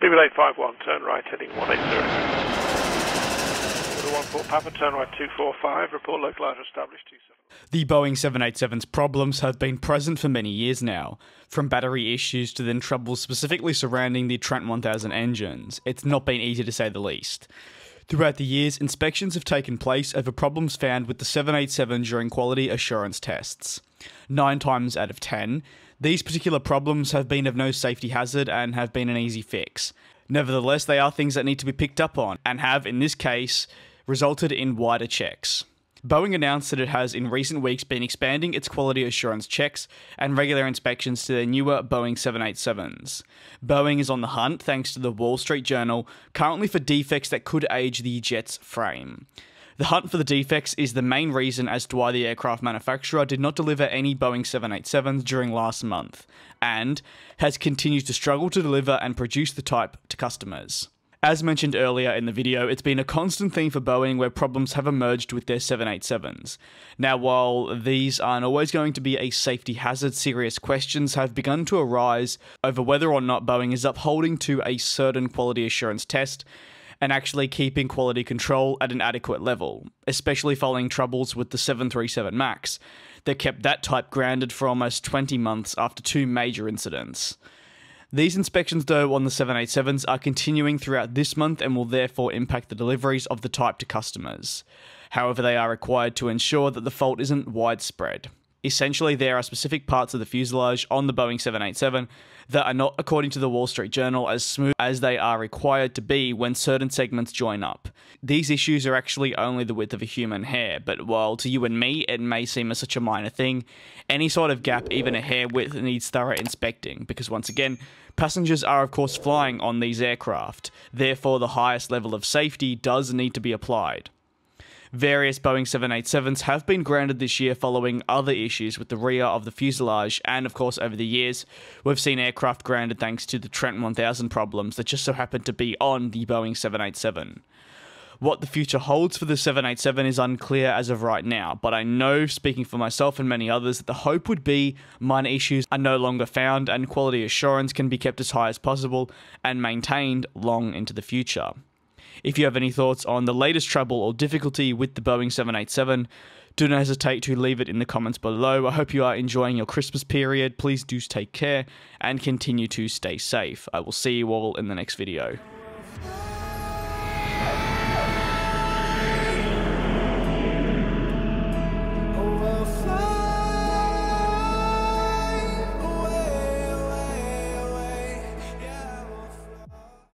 Bibul 851, turn right, heading 180. Order 14 Papa, turn right 245, report localizer established 27. The Boeing 787's problems have been present for many years now, from battery issues to then troubles specifically surrounding the Trent 1000 engines. It's not been easy to say the least. Throughout the years, inspections have taken place over problems found with the 787 during quality assurance tests. Nine times out of ten, these particular problems have been of no safety hazard and have been an easy fix. Nevertheless, they are things that need to be picked up on and have, in this case, resulted in wider checks. Boeing announced that it has in recent weeks been expanding its quality assurance checks and regular inspections to their newer Boeing 787s. Boeing is on the hunt, thanks to the Wall Street Journal, currently for defects that could age the jet's frame. The hunt for the defects is the main reason as to why the aircraft manufacturer did not deliver any Boeing 787s during last month, and has continued to struggle to deliver and produce the type to customers. As mentioned earlier in the video, it's been a constant theme for Boeing where problems have emerged with their 787s. Now, while these aren't always going to be a safety hazard, serious questions have begun to arise over whether or not Boeing is upholding to a certain quality assurance test and actually keeping quality control at an adequate level, especially following troubles with the 737 MAX that kept that type grounded for almost 20 months after two major incidents. These inspections, though, on the 787s are continuing throughout this month and will therefore impact the deliveries of the type to customers. However, they are required to ensure that the fault isn't widespread. Essentially, there are specific parts of the fuselage on the Boeing 787 that are not, according to the Wall Street Journal, as smooth as they are required to be when certain segments join up. These issues are actually only the width of a human hair, but while to you and me it may seem as such a minor thing, any sort of gap, even a hair width, needs thorough inspecting, because once again, passengers are of course flying on these aircraft, therefore the highest level of safety does need to be applied. Various Boeing 787s have been grounded this year following other issues with the rear of the fuselage, and of course, over the years, we've seen aircraft grounded thanks to the Trent 1000 problems that just so happened to be on the Boeing 787. What the future holds for the 787 is unclear as of right now, but I know, speaking for myself and many others, that the hope would be minor issues are no longer found and quality assurance can be kept as high as possible and maintained long into the future. If you have any thoughts on the latest trouble or difficulty with the Boeing 787, do not hesitate to leave it in the comments below. I hope you are enjoying your Christmas period. Please do take care and continue to stay safe. I will see you all in the next video.